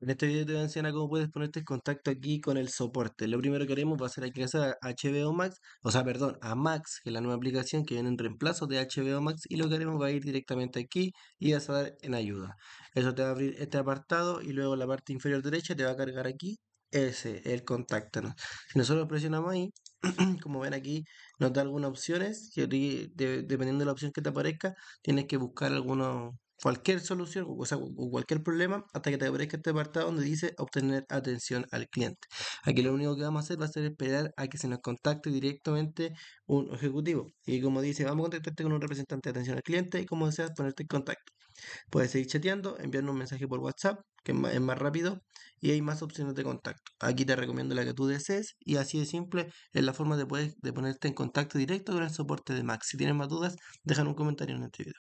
En este video te voy a enseñar cómo puedes ponerte en contacto aquí con el soporte. Lo primero que haremos va a ser aquí a HBO Max, o sea, perdón, a Max, que es la nueva aplicación que viene en reemplazo de HBO Max, y lo que haremos va a ir directamente aquí y vas a dar en ayuda. Eso te va a abrir este apartado y luego la parte inferior derecha te va a cargar aquí ese, el contacto Si nosotros presionamos ahí, como ven aquí, nos da algunas opciones, que dependiendo de la opción que te aparezca, tienes que buscar algunos cualquier solución o, cualquier problema hasta que te aparezca este apartado donde dice obtener atención al cliente. Aquí lo único que vamos a hacer va a ser esperar a que se nos contacte directamente un ejecutivo. Y como dice, vamos a contactarte con un representante de atención al cliente y como deseas ponerte en contacto. Puedes seguir chateando, enviarnos un mensaje por WhatsApp, que es más, rápido, y hay más opciones de contacto. Aquí te recomiendo la que tú desees y así de simple es la forma de, poder, de ponerte en contacto directo con el soporte de Max. Si tienes más dudas, dejan un comentario en este video.